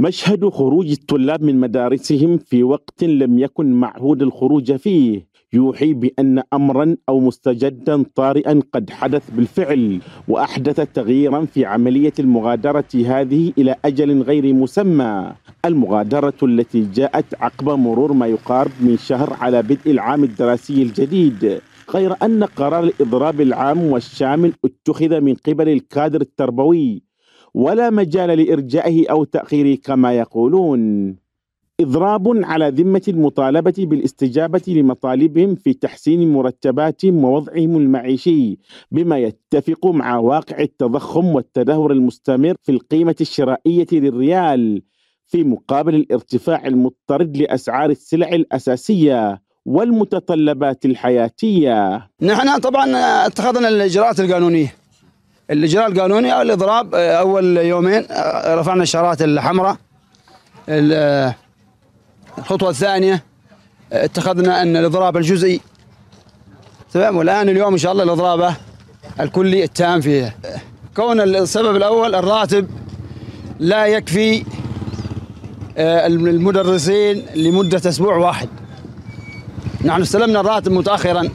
مشهد خروج الطلاب من مدارسهم في وقت لم يكن معهود الخروج فيه يوحي بأن أمرا أو مستجدا طارئا قد حدث بالفعل وأحدث تغييرا في عملية المغادرة هذه إلى أجل غير مسمى المغادرة التي جاءت عقب مرور ما يقارب من شهر على بدء العام الدراسي الجديد غير أن قرار الإضراب العام والشامل اتخذ من قبل الكادر التربوي ولا مجال لإرجائه أو تأخيره كما يقولون إضراب على ذمة المطالبة بالاستجابة لمطالبهم في تحسين مرتباتهم ووضعهم المعيشي بما يتفق مع واقع التضخم والتدهور المستمر في القيمة الشرائية للريال في مقابل الارتفاع المضطرد لأسعار السلع الأساسية والمتطلبات الحياتية نحن طبعا اتخذنا الإجراءات القانونية الاجراء القانوني الاضراب آه، اول يومين آه، رفعنا الشارات الحمراء آه، الخطوه الثانيه اتخذنا ان الاضراب الجزئي تمام والان اليوم ان شاء الله الاضرابه الكلي التام فيه كون السبب الاول الراتب لا يكفي المدرسين لمده اسبوع واحد نحن استلمنا الراتب متاخرا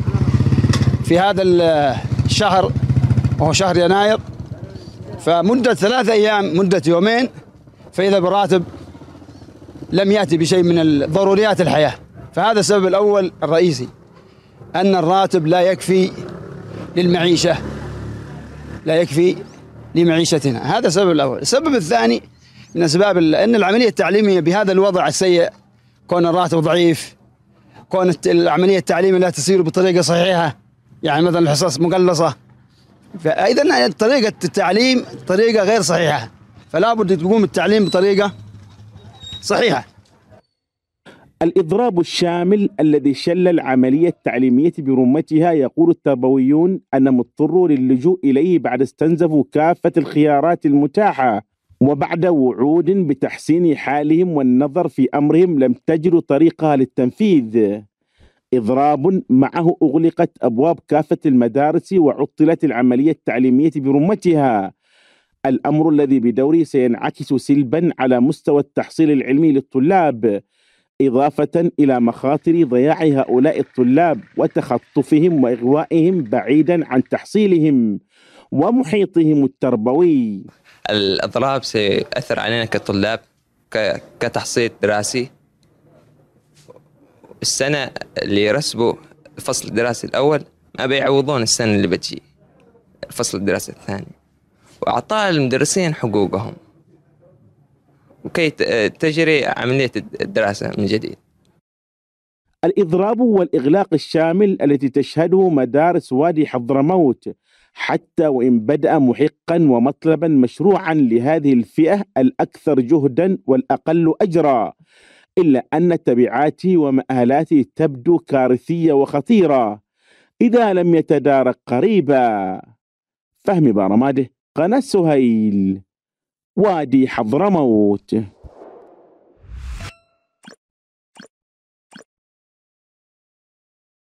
في هذا الشهر وهو شهر يناير فمدة ثلاثة أيام مدة يومين فإذا براتب لم يأتي بشيء من ضروريات الحياة فهذا السبب الأول الرئيسي أن الراتب لا يكفي للمعيشة لا يكفي لمعيشتنا هذا السبب الأول السبب الثاني من أسباب أن العملية التعليمية بهذا الوضع السيء كون الراتب ضعيف كون العملية التعليمية لا تسير بطريقة صحيحة يعني مثلا الحصص مقلصة فاذا طريقه التعليم طريقه غير صحيحه فلا بد تقوم التعليم بطريقه صحيحه الإضراب الشامل الذي شل العملية التعليمية برمتها يقول التربويون أنا مضطر للجوء إليه بعد استنزفوا كافة الخيارات المتاحة وبعد وعود بتحسين حالهم والنظر في أمرهم لم تجد طريقها للتنفيذ إضراب معه أغلقت أبواب كافة المدارس وعطلت العملية التعليمية برمتها الأمر الذي بدوره سينعكس سلبا على مستوى التحصيل العلمي للطلاب إضافة إلى مخاطر ضياع هؤلاء الطلاب وتخطفهم وإغوائهم بعيدا عن تحصيلهم ومحيطهم التربوي الأضراب سيؤثر علينا كطلاب كتحصيل دراسي السنه اللي رسبوا الفصل الدراسي الاول ما بيعوضون السنه اللي بتجي الفصل الدراسي الثاني واعطاء المدرسين حقوقهم وكي تجري عمليه الدراسه من جديد الإضراب والإغلاق الشامل التي تشهده مدارس وادي حضرموت حتى وإن بدأ محقا ومطلبا مشروعا لهذه الفئة الأكثر جهدا والأقل أجرا إلا أن تبعاتي ومآلاتي تبدو كارثية وخطيرة إذا لم يتدارك قريبا فهمي برماده قناة سهيل وادي حضرموت